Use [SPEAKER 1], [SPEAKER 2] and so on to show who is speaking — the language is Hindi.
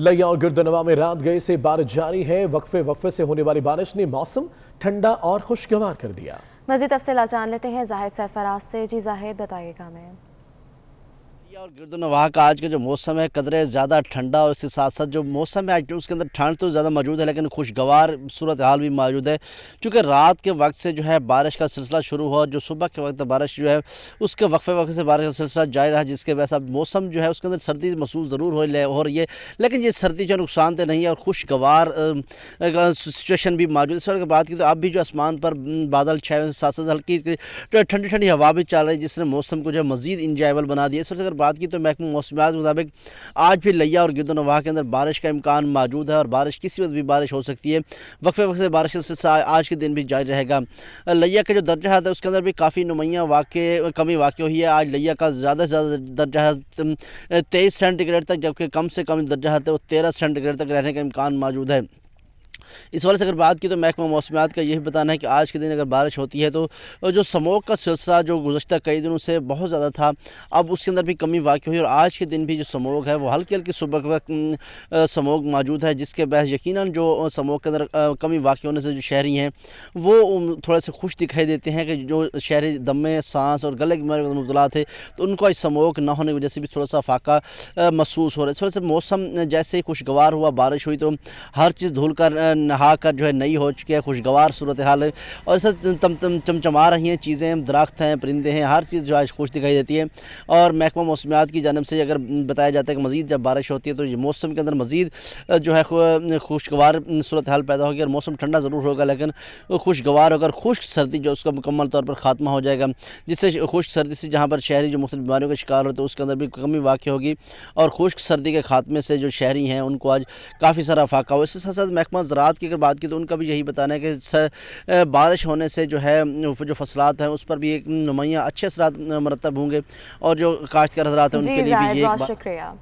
[SPEAKER 1] लिया और गिरदनवा में रात गए से बारिश जारी है वक्फे वक्फे से होने वाली बारिश ने मौसम ठंडा और खुशगवार कर दिया मजीद अफसला जान लेते हैं जाहिर सरफराज से जी जाहिर बताइएगा मैं और वहाँ का आज का जो मौसम है कदरे ज़्यादा ठंडा और इसके साथ साथ जो मौसम है आज उसके अंदर ठंड तो ज़्यादा मौजूद है लेकिन खुशगवार सूरत हाल भी मौजूद है चूँकि रात के वक्त से जो है बारिश का सिलसिला शुरू हुआ जो सुबह के वक्त बारिश जो है उसके वक्फे वक्त से बारिश का सिलसिला जारी रहा जिसके वजह से मौसम जो है उसके अंदर सर्दी महसूस ज़रूर हो रही है लेकिन ये सर्दी जो नुकसान तो नहीं है और खुशगवार सिचुएशन भी मौजूद है इस वक्त बात की तो अब भी जो आसमान पर बादल छाए साथ साथ हल्की ठंडी ठंडी हवा भी चल रही है जिसने मौसम को जो है मज़ीद इंजॉयबल बना दिया इस वक्त अगर बात बात की तो महकमा मौसमियात के मुताबिक आज भी लिया और गिरदो नवाह के अंदर बारिश का इम्कान मौजूद है और बारिश किसी वक्त भी बारिश हो सकती है वक्फे वक्त बारिश का सिलसिला आज के दिन भी जारी रहेगा लिया का जो दर्जा है तो उसके अंदर भी काफ़ी नुमैया वाक़ कमी वाक़ हुई है आज लिया का ज़्यादा से ज़्यादा दर्जा है तेईस सेंटीग्रेड तक जबकि कम से कम दर्जा है वो तो तेरह सेंटीग्रेड तक रहने का इम्कान मौजूद है इस वाले से अगर बात की तो महकमा मौसमियात का यही बताना है कि आज के दिन अगर बारिश होती है तो जो समोक का सिलसिला जो गुजशत कई दिनों से बहुत ज़्यादा था अब उसके अंदर भी कमी वाक़ हुई और आज के दिन भी जो समोक है वो हल्की हल्की सुबह के वक्त समोग मौजूद है जिसके बहस यकीन जो समोक के अंदर कमी वाक़ होने से जो शहरी हैं वो थोड़े से खुश दिखाई देते हैं कि जो शहरी दमे सांस और गले की बीमारी में मुबला थे तो उनको आज समोक ना होने की वजह से भी थोड़ा सा फाका महसूस हो रहा है इस वजह से मौसम जैसे ही खुशगवार हुआ बारिश हुई तो हर चीज़ धुल कर नहा कर जो है नई हो चुकी है खुशगवार सूरत हाल है और इस चमचमा रही हैं चीज़ें दरख्त हैं परिंदे हैं हर चीज़ जो आज खुश दिखाई देती है और महकमा मौसमियात की जानब से अगर बताया जाता है कि मज़ीद जब बारिश होती है तो ये मौसम के अंदर मज़ीद जो है खुशगवार सूरत हाल पैदा होगी और मौसम ठंडा ज़रूर होगा लेकिन खुशगवार होकर खुश्क सर्दी जो उसका मुकम्मल तौर पर ख़ात्मा हो जाएगा जिससे खुश्क सर्दी से जहाँ पर शहरी जो मुख्त बीमारियों का शिकार होते हैं उसके अंदर भी कमी वाक़ होगी और खुश्क सर्दी के खात्मे से जो शहरी हैं उनको आज काफ़ी सारा फाका हो इसके साथ साथ महकमा ज़रा ज़रात की अगर बात की तो उनका भी यही बताना है कि बारिश होने से जो है जो फसलात हैं उस पर भी एक नुमाया अच्छे असरा मरतब होंगे और जो काश्तकार हजरात हैं उनके लिए भी ये शुक्रिया